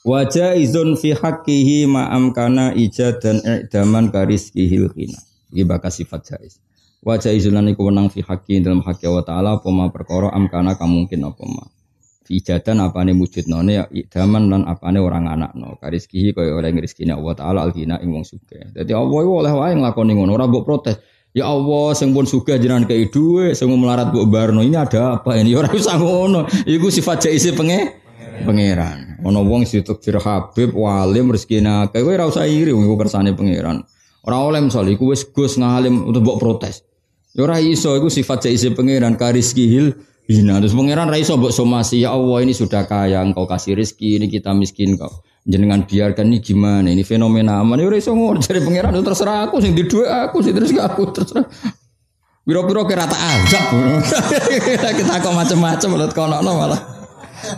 Wajah izun fi ma'am kana ija dan i'daman kihil kina. Ini bakal sifat jais. Wajah izun lani kewenang fi haki dalam haki wa ta'ala poma perkara amkana kamungkin apa ma. Fi ijadan apane wujud noni ya i'daman apa apane orang anak no. Kariskihi kaya oleh ngriskini Allah ta'ala al kina ingwong suge. Jadi Allah oleh wae nglakoni ngono. orang buk protes. Ya Allah, sing pun suge jenengan ke dhuwit, sing melarat buk barno. Ini ada apa ini? orang usah ngono. Iku sifat jaisi penge pangeran ono wong sing takdir Habib walim rezekine akeh kowe ora usah iri wong kersane pangeran. Ora oleh misale iku wis Gus ngalim untuk buat protes. yo ya ora iso iku sifat jaise pangeran kariski hil hina. Terus pangeran ra iso mbok somasi ya Allah ini sudah kaya engkau kasih rizki ini kita miskin kau. Jenengan biarkan ini gimana ini fenomena aman ya ora iso ngono jare pangeran ya terserah aku sing di aku sing terus gak aku terserah. Biro-biro kira tak ajak Kita kok macam-macam menurut kono malah.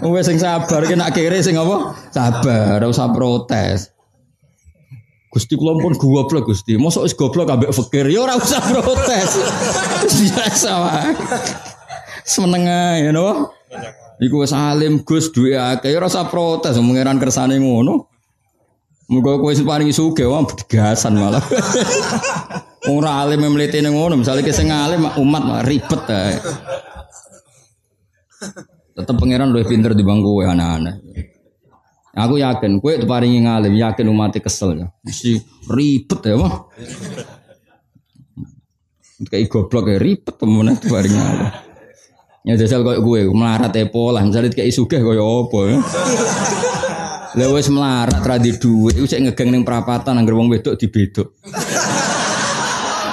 Wes sing sabar kena nak kere sing apa? Sabar, ora usah protes. Gusti kula pun goblok Gusti. Mosok wis goblok ambek fakir ya ora usah protes. Biasa wae. Semeneng ae you ya know? Iku wis alim Gus duwe akeh ya ora usah protes mengiran kersane ngono. Muga kowe sing paling sugih wong bedegasan malah. Ora alim mlete ngono, misalnya ki sing umat malah ribet Tetap pangeran lebih pinter di bangku anak-anak. Aku yakin, kue itu yang ngalim, yakin umatnya e kesel ya. Mesti ribet ya, wah. Kayak goblok ya ribet temen itu yang ngalim. Ya jajal kayak gue melarat ya pola, misalnya kayak sugih kayak apa ya. Lah melarat ra di dhuwit, iku ngegeng neng prapatan anggere wong wedok bedok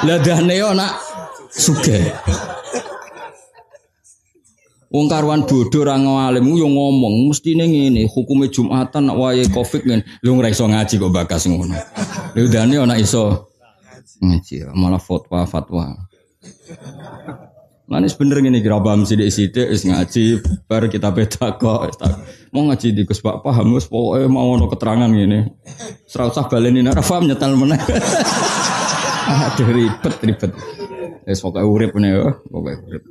Lah dane yo nak sugih. Wong karuan bodoh ra ngalim yo ngomong mesti mestine ini hukume Jumatan nak wayahe Covid ngene. Lu ora iso ngaji kok bakas ngono. Lu dane ana iso ngaji, malah fatwa-fatwa. Manis bener ngene kira paham sithik-sithik wis ngaji bar kita beda kok. Mau ngaji di Gus Pak paham wis pokoke mau ono keterangan ngene. Ora usah baleni nek paham nyetel meneh. Aduh ribet ribet. Wis pokoke urip ngene yo, pokoke urip.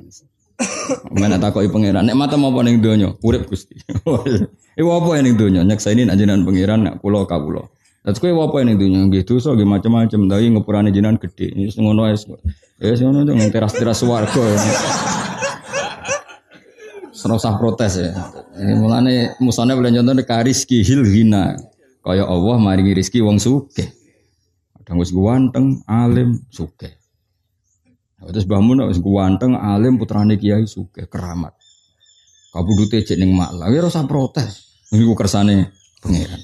Mana takoki pangeran. Nek mata mau ning donya, urip Gusti. Iku apa ning Nyak saya ini najinan pangeran nak kula kawula. Tapi kowe apa yang donya? Gitu so, nggih macam-macam, tapi ngepurane jenengan gedhe. Ya, wis ngono wis. Ya, wis ngono to teras-teras swarga. Serosah protes ya. Mulane musane boleh contoh dek rizki Hilgina. kau Kaya Allah maringi rizki wong suke, Ada wis ganteng, alim, suke. Nah, terus bangun nah, wis wanteng, alim putrane kiai suke keramat. Kabudute jek neng mak. Lah wira ya sah protes. Niku kersane pangeran.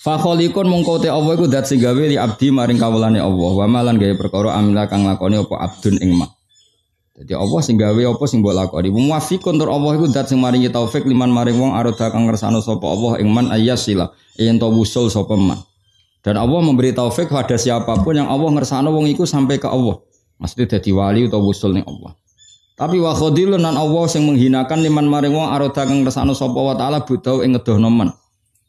Fakholikun mongko te Allah iku dat singgawi gawe li abdi maring kawulane Allah. Wa malan gaya perkara amila kang lakoni opo abdun ing mak. Jadi Allah sing gawe apa sing mbok lakoni. Muwafiqun tur Allah iku zat sing maringi taufik liman maring wong arada kang ngersano sapa Allah ing man ayyasila. Yen to wusul sapa man. Dan Allah memberi taufik pada siapapun yang Allah ngersano wong iku sampai ke Allah. Maksudnya jadi wali atau wusul Allah. Tapi wa khadilun nan Allah sing menghinakan liman maring wong aroda kang ngersano sapa wa taala buta ing ngedohno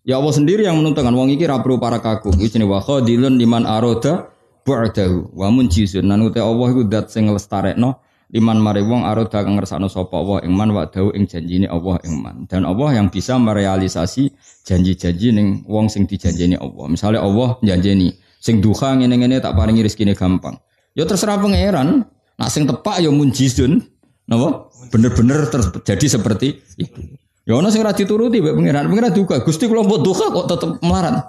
Ya Allah sendiri yang menentukan wong iki ra perlu para kaku. Iki jenenge wa khadilun liman aroda bu'dahu wa munjizun. Nan Allah iku dat sing nglestarekno liman mari wong aroda kang ngersakno sapa Allah ing man wa dawu ing janjine Allah ing man. Dan Allah yang bisa merealisasi janji-janji ning wong sing dijanjeni Allah. Misalnya Allah janjeni sing duha ngene-ngene tak paringi rezekine gampang. Ya terserah pangeran. nak sing tepak ya munjizun. Napa? Bener-bener terjadi seperti itu. Ya ono sing ora dituruti mbek pangeran. Pangeran duka, Gusti kula mbok duha kok tetep melarat.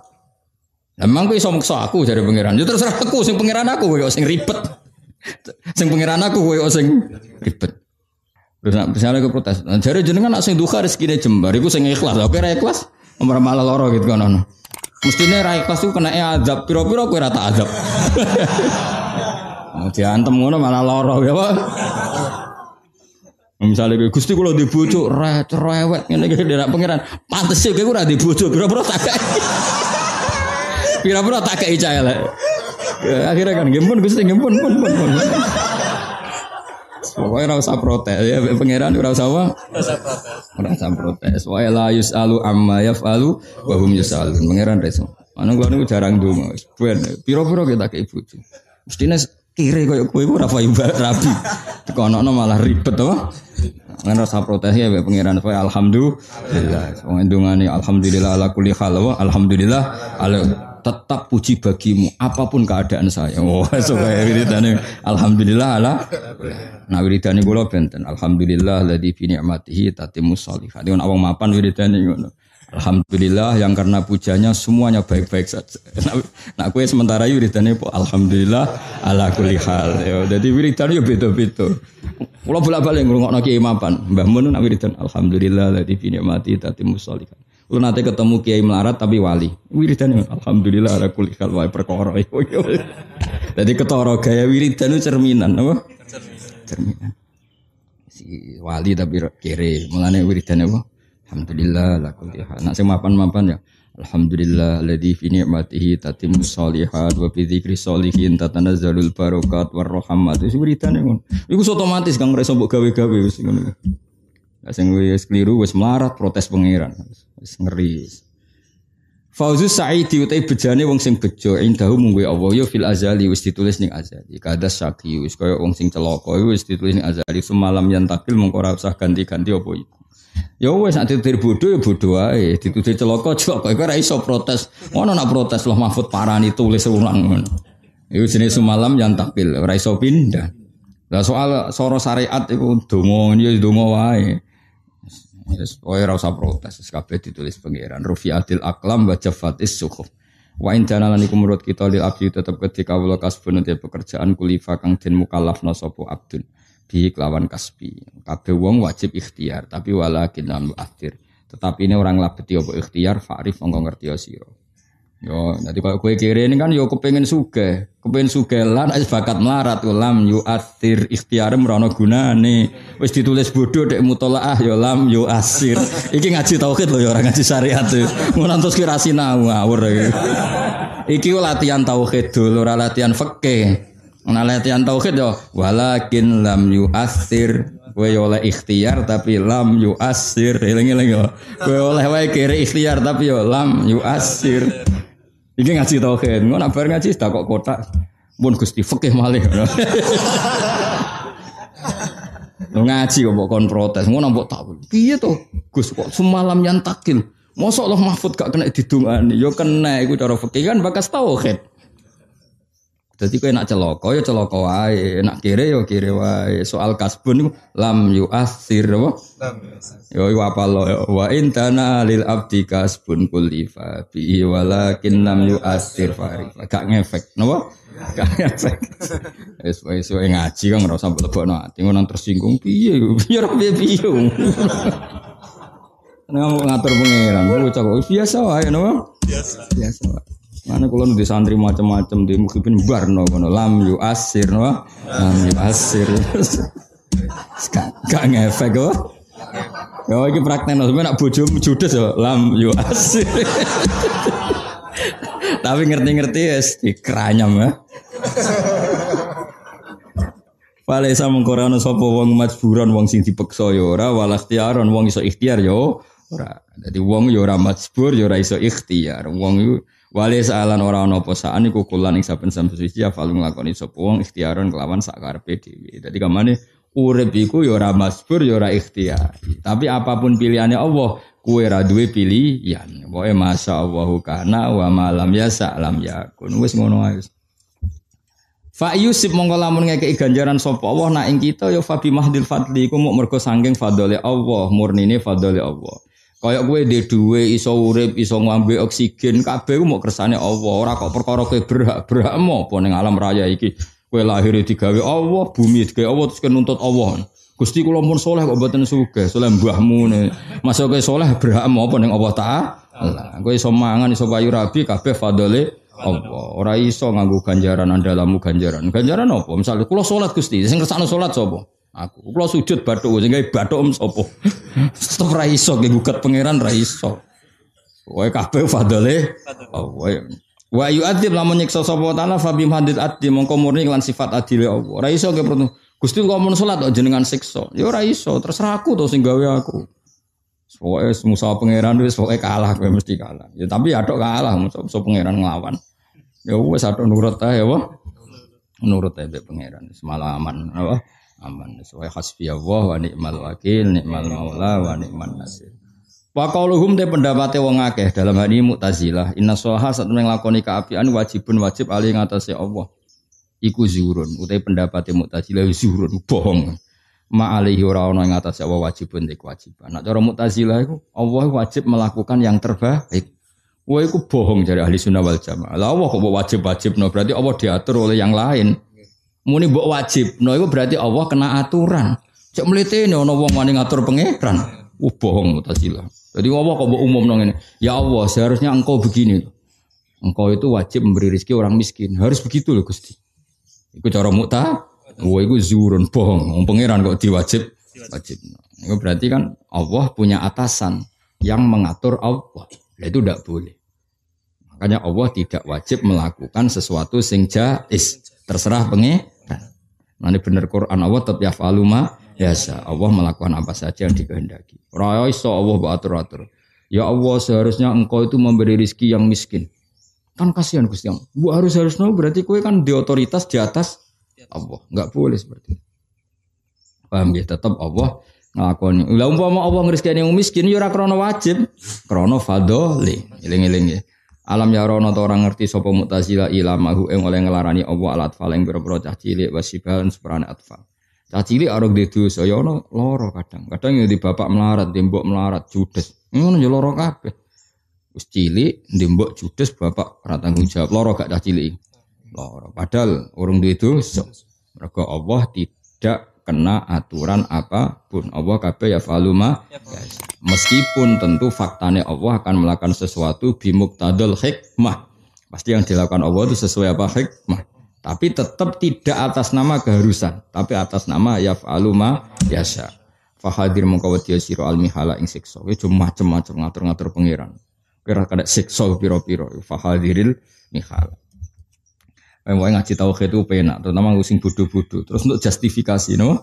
Lah mangko iso aku dari pangeran. Ya terserah aku sing pangeran aku kok ya sing ribet sing pangeran aku kowe oseng, sing ribet. Terus nak misalnya aku protes, nah, jare jenengan nak sing duka rezekine jembar iku sing ikhlas. Oke ra ikhlas, Omar malah loro gitu kan ono. Mestine ra ikhlas tuh kena azab, Piro-piro kowe rata azab. Nah, diantem ngono malah loro ya Pak. Nah, misalnya kayak Gusti kalau dibujuk cerewet ini gue ndak pangeran. Pantas sih gue ora dibujuk, pira-pira tak kayak, Pira-pira tak kayak cah Eh, akhirnya kan gempun gusti gempun pun pun pun Pokoknya rasa protes ya pangeran rasa apa? Rasa protes. Rasa protes. Wa la alu amma yafalu wa hum yusalun. Pangeran reso. mana kula niku jarang donga. Ben piro-piro kita ke ibu. Mestine kiri koyo kowe ora rapi rabi. Dikonokno malah ribet apa? Kan rasa protes ya pangeran alhamdulillah. Wong ndungane alhamdulillah ala kulli hal wa alhamdulillah ala tetap puji bagimu apapun keadaan saya. Oh, supaya wiridane alhamdulillah ala. Nah wiridane kula benten alhamdulillah ladzi bi ni'matihi tatimmu shalihat. Dengan awang mapan wiridane Alhamdulillah yang karena pujanya semuanya baik-baik saja. Nah, aku nah, kue sementara ditanya po alhamdulillah ala kulli hal. jadi wiridan yuk beda-beda. Kalau bolak-balik ngrungokno kiai mapan. Mbah Mun nak wiridan alhamdulillah ladzi bi ni'matihi tatimmu shalihat. Lu nanti ketemu Kiai Melarat tapi wali. Wiridan ya? alhamdulillah ada kulit wae perkara. Ya. Jadi ketoroh gaya wiridan itu cerminan apa? Cerminan. Si wali tapi kere. mengenai wiridan apa? Alhamdulillah ada kulit hal. Nak sing mapan-mapan ya. Alhamdulillah ladzi fi ni'matihi tatimmu sholihat wa bi dzikri sholihin tatanazzalul barakat war rahmat. Wis wiridan ya, ngono. Iku otomatis kang ora iso mbok gawe-gawe wis ngono. Sing wis keliru wis melarat protes pangeran. Wis ngeri. Fauzus Sa'idi utai bejane wong sing bejo indahu mung kuwi ya Allah ya fil azali wis ditulis ning azali. Kada saki wis kaya wong sing celaka ya wis ditulis ning azali semalam yang takil mung ora usah ganti-ganti apa iku. Ya wis nek ditutur bodho ya bodho wae, ditutur celaka celaka iku ora iso protes. Ngono nak protes loh Mahfud parani tulis ulang ngono. Ya iku jenis semalam yang takil ora iso pindah. Lah soal soro syariat iku donga ya donga wae. Terus kowe oh, ora ya, usah protes, kabeh ditulis pangeran. Rufiatil aklam wa jafatis suhuf. Wa in janalan iku menurut kita lil abdi tetep ketika kawula kasbun te pekerjaan kulifa kang den mukallafna sapa abdun bi kelawan kasbi. Kabeh wong wajib ikhtiar, tapi walakin lan muakhir. Tetapi ini orang labeti apa ikhtiar fa'rif mongko ngerti sira. Yo, nanti kalau gue kiri ini kan yo kepengen suge, kepengen suge lan es bakat melarat ulam yo asir ikhtiar merono guna nih. Wes ditulis bodoh dek mutolaah yo lam yo asir. Iki ngaji tauhid loh orang ngaji syariat tuh. Mau nanti kira sinau ngawur. Iki latihan tauhid dulu, ora latihan feke. Nah latihan tauhid yo walakin lam yo asir Kue oleh ikhtiar tapi lam yo asir, Ilingi lingi yo. Kue oleh wae kiri ikhtiar tapi yo lam yo asir. Iki ngaji tauhid. Ngono nak bar ngaji tak kok kotak. Mun Gusti fikih malih. Lu ngaji kok mbok kon protes, ngono mbok tak. Piye to? Gus kok semalam yang takil. Mosok Allah Mahfud gak kena didungani, yo kena iku cara fikih kan bakas tauhid. Jadi kau nak celoko, ya celoko, wae, nak kire ya kire wae. Soal kasbun itu lam yu asir, Lam Yo ya, apa lo ya. wa intana lil abdi kasbun kulifa bi walakin lam asir fari. Gak ngefek, napa? Gak ngefek. Wis wis ngaji kan ngerasa betul betul lebokno Tengok nang tersinggung piye piye piye piye. mau ngatur pangeran, cakap biasa wae, napa? Biasa. Biasa Mana kalau nanti santri macam-macam di mungkin bar no kono lam yu asir no lam yu asir. Gak ngefek kok. Ya praktek praktekno sampe nak bujum judes so lam yu asir. Tapi ngerti-ngerti ya keranyam ya. Palesa mengkorano sopo wong majburan wong sing dipeksa yo ya ora tiaron wong iso ikhtiar yo ya ora. jadi wong yo ya ora majbur yo ora iso ikhtiar. Wong yo Wale sa'alan ora ana apa sa'an iku kulan ing saben saben suci afalung lakoni sapa wong ikhtiaron kelawan sak karepe dhewe. Dadi kamane urip iku ya ora masbur ya ora ikhtiar. Tapi apapun pilihannya Allah, kue ra duwe pilihan. Pokoke masyaallahu kana wa malam ya alam ya kun wis ngono ae. Fa yusib monggo lamun ngekeki ganjaran sapa Allah nak ing kita ya fa mahdil fadli iku muk mergo fadole Allah, murnine fadole Allah. Kayak gue ndek duwe iso urip, iso ngombe oksigen, kabeh ku mau kersane Allah. Ora kok perkara kowe berak mau apa yang alam raya iki. Kowe lahir ya di gawe Allah, bumi ya digawe Allah terus nuntut Allah. Gusti kula pun soleh kok mboten sugih, soleh mbahmu ne. Masa kowe soleh berak apa ning Allah Ta'ala. Kowe iso mangan, iso payu rabi kabeh fadole Allah. Ora iso nganggu ganjaran andalamu ganjaran. Ganjaran apa? Misalnya kulo solat Gusti, sing kersane solat sapa? aku. kalau sujud batu sehingga batu om sopo. Stop raiso, gue gugat pangeran raiso. Wae kape fadale wae. Wa yu'adzib lamun nyiksa sapa ta'ala fa bim hadid mongko murni lan sifat adile Allah. Ra iso ge perlu Gusti kok mun salat kok jenengan siksa. Ya ora terserah aku to sing gawe aku. Pokoke musa pangeran wis pokoke kalah kowe mesti kalah. Ya tapi atok kalah musa pangeran nglawan. Ya wis atok nurut ae ya, Nurut ae pangeran semalaman apa? aman. Wa Allah wa ni'mal wakil, ni'mal maula wa ni'man nasir. Wa qauluhum de pendapate wong akeh dalam hal ini Mu'tazilah, inna shoha satu lakoni kaapian wajibun wajib ali ngatasé Allah. Iku zuhurun, utai pendapatnya Mu'tazilah zuhurun, bohong. Ma alaihi ora ana ing atase Allah wajibun te kewajiban. Nek cara Mu'tazilah iku Allah wajib melakukan yang terbaik. Wah, itu bohong dari ahli sunnah wal jamaah. Allah kok wajib-wajib, no. berarti Allah diatur oleh yang lain. Muni buat wajib. No nah, itu berarti Allah kena aturan. Cek ini ana wong wani ngatur pengiran? Uh bohong Mu'tazilah. Jadi Allah kok umum nong ini Ya Allah, seharusnya engkau begini. Engkau itu wajib memberi rezeki orang miskin. Harus begitu loh Gusti. Iku cara mu'ta. Wah, oh, itu zurun bohong. Pengiran kok diwajib. Wajib. Itu berarti kan Allah punya atasan yang mengatur Allah. ya itu tidak boleh. Makanya Allah tidak wajib melakukan sesuatu sing jais. Terserah penge nanti bener Quran Allah tetap yafaluma biasa. Allah melakukan apa saja yang dikehendaki. Raya so Allah atur atur. Ya Allah seharusnya engkau itu memberi rizki yang miskin. Kan kasihan Gusti yang Bu harus harus harusnya berarti kue kan di otoritas di atas Allah. Enggak boleh seperti itu. Paham ya? Tetap Allah ngelakuin. Lah umpama Allah ngresikane yang miskin ya ora wajib, krono fadoli iling iling ya. Alam ya rono to orang ngerti sapa Mu'tazilah ila mahu oleh ngelarani apa alat faleng ing pira cah cilik wasibalan seperane atfal. Cah cilik arep di dosa ya ono lara kadang. Kadang ya di bapak melarat, di mbok melarat judes. Ngono ya lara kabeh. Wis cilik di mbok judes bapak ora tanggung jawab lara gak cah cilik. Lara. Padahal urung duwe dosa. Mergo Allah tidak kena aturan apa pun Allah kabeh ya faluma. ya, Meskipun tentu faktanya Allah akan melakukan sesuatu bimuktadul hikmah. Pasti yang dilakukan Allah itu sesuai apa hikmah. Tapi tetap tidak atas nama keharusan, tapi atas nama ya faluma biasa. Fahadir mengkawatiya siro mihala ing sikso. Itu macam-macam ngatur-ngatur pangeran. Kira-kira sikso piro-piro. Fahadiril mihala. Emang eh, ngaji tauhid itu penak, terutama gue sing bodoh-bodoh. Terus untuk justifikasi, no?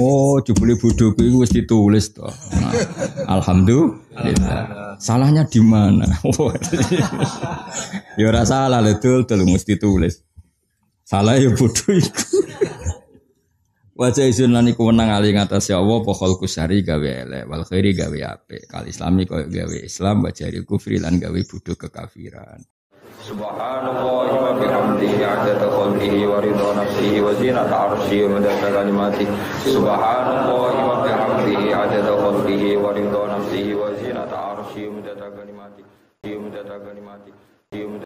Oh, Oh, jebule bodoh gue mesti tulis toh. Nah, alhamdulillah. Salahnya di mana? Oh, iya. ya rasa salah lho, dul, mesti tulis. Salah ya bodoh iku. Wajah izin nani kewenang menang ali ngatas ya Allah pokol kusari gawe le, wal khairi gawe ape. Kal islami koyo gawe Islam wajah kufri lan gawe bodoh kekafiran. Subhanallah Imam bihamdihi adada khalqihi wa ridha nafsihi wa zinat arshi wa madada kalimati Subhanallah wa bihamdihi adada khalqihi wa ridha nafsihi wa zinat arshi wa